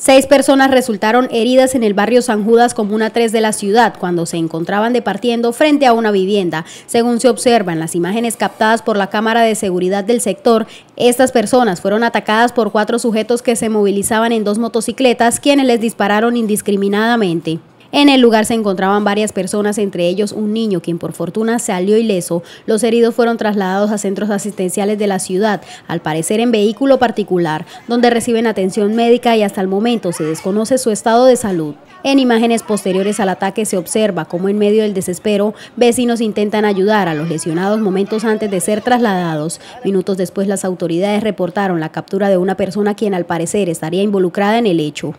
Seis personas resultaron heridas en el barrio San Judas, comuna 3 de la ciudad, cuando se encontraban departiendo frente a una vivienda. Según se observan las imágenes captadas por la cámara de seguridad del sector, estas personas fueron atacadas por cuatro sujetos que se movilizaban en dos motocicletas, quienes les dispararon indiscriminadamente. En el lugar se encontraban varias personas, entre ellos un niño, quien por fortuna salió ileso. Los heridos fueron trasladados a centros asistenciales de la ciudad, al parecer en vehículo particular, donde reciben atención médica y hasta el momento se desconoce su estado de salud. En imágenes posteriores al ataque se observa cómo en medio del desespero vecinos intentan ayudar a los lesionados momentos antes de ser trasladados. Minutos después las autoridades reportaron la captura de una persona quien al parecer estaría involucrada en el hecho.